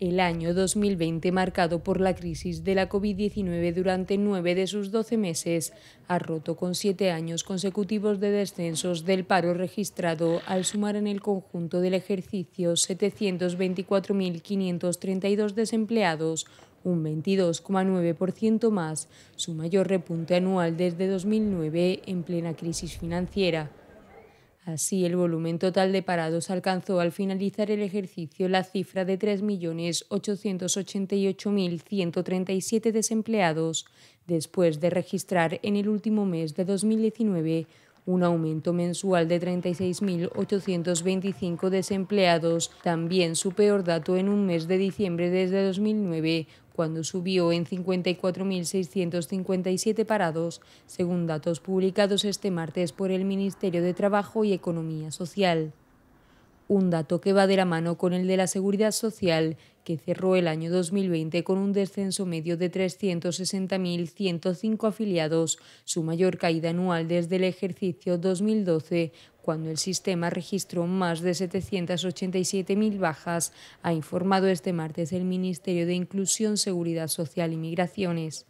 el año 2020 marcado por la crisis de la COVID-19 durante nueve de sus 12 meses ha roto con siete años consecutivos de descensos del paro registrado al sumar en el conjunto del ejercicio 724.532 desempleados, un 22,9% más, su mayor repunte anual desde 2009 en plena crisis financiera. Así, el volumen total de parados alcanzó al finalizar el ejercicio la cifra de 3.888.137 desempleados, después de registrar en el último mes de 2019 un aumento mensual de 36.825 desempleados, también su peor dato en un mes de diciembre desde 2009, cuando subió en 54.657 parados, según datos publicados este martes por el Ministerio de Trabajo y Economía Social. Un dato que va de la mano con el de la Seguridad Social, que cerró el año 2020 con un descenso medio de 360.105 afiliados, su mayor caída anual desde el ejercicio 2012, cuando el sistema registró más de 787.000 bajas, ha informado este martes el Ministerio de Inclusión, Seguridad Social y Migraciones.